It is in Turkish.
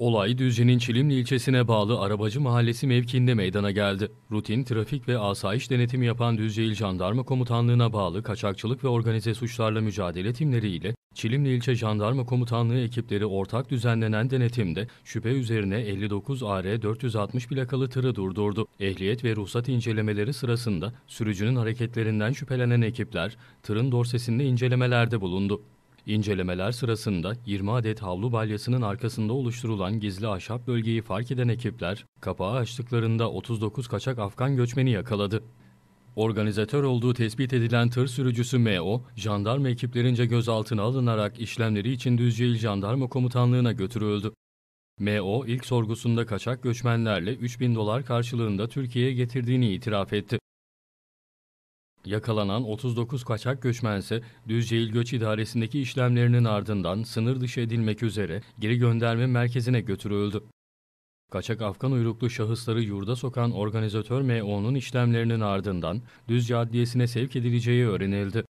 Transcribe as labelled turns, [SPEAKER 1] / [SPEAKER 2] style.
[SPEAKER 1] Olay Düzce'nin Çilimli ilçesine bağlı Arabacı Mahallesi mevkiinde meydana geldi. Rutin trafik ve asayiş denetimi yapan Düzce İl Jandarma Komutanlığı'na bağlı kaçakçılık ve organize suçlarla mücadele timleriyle Çilimli İlçe Jandarma Komutanlığı ekipleri ortak düzenlenen denetimde şüphe üzerine 59 AR 460 plakalı tırı durdurdu. Ehliyet ve ruhsat incelemeleri sırasında sürücünün hareketlerinden şüphelenen ekipler tırın dorsesinde incelemelerde bulundu. İncelemeler sırasında 20 adet havlu balyasının arkasında oluşturulan gizli ahşap bölgeyi fark eden ekipler kapağı açtıklarında 39 kaçak Afgan göçmeni yakaladı. Organizatör olduğu tespit edilen tır sürücüsü M.O., jandarma ekiplerince gözaltına alınarak işlemleri için Düzce İl Jandarma Komutanlığı'na götürüldü. M.O. ilk sorgusunda kaçak göçmenlerle 3 bin dolar karşılığında Türkiye'ye getirdiğini itiraf etti. Yakalanan 39 kaçak göçmense Düzce İl Göç İdaresi'ndeki işlemlerinin ardından sınır dışı edilmek üzere geri gönderme merkezine götürüldü. Kaçak Afgan uyruklu şahısları yurda sokan organizatör MO'nun işlemlerinin ardından Düzce Adliyesi'ne sevk edileceği öğrenildi.